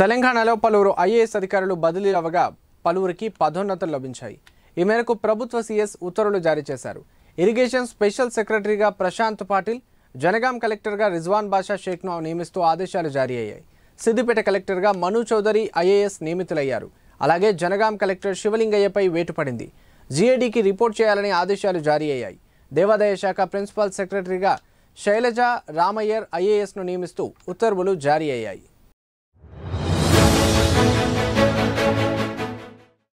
తెలంగాణలో పలువురు ఐఏఎస్ అధికారులు బదిలీ అవ్వగా పలువురికి పదోన్నతులు లభించాయి ఈ మేరకు ప్రభుత్వ సీఎస్ ఉత్తర్వులు జారీ చేశారు ఇరిగేషన్ స్పెషల్ సెక్రటరీగా ప్రశాంత్ పాటిల్ జనగాం కలెక్టర్గా రిజ్వాన్ బాషా షేక్ను నియమిస్తూ ఆదేశాలు జారీ అయ్యాయి సిద్దిపేట కలెక్టర్గా మను చౌదరి ఐఏఎస్ నియమితులయ్యారు అలాగే జనగాం కలెక్టర్ శివలింగయ్యపై వేటు పడింది జీఏడీకి రిపోర్ట్ చేయాలని ఆదేశాలు జారీ అయ్యాయి దేవాదాయ శాఖ ప్రిన్సిపాల్ సెక్రటరీగా శైలజ రామయ్యర్ ఐఏఎస్ను నియమిస్తూ ఉత్తర్వులు జారీ అయ్యాయి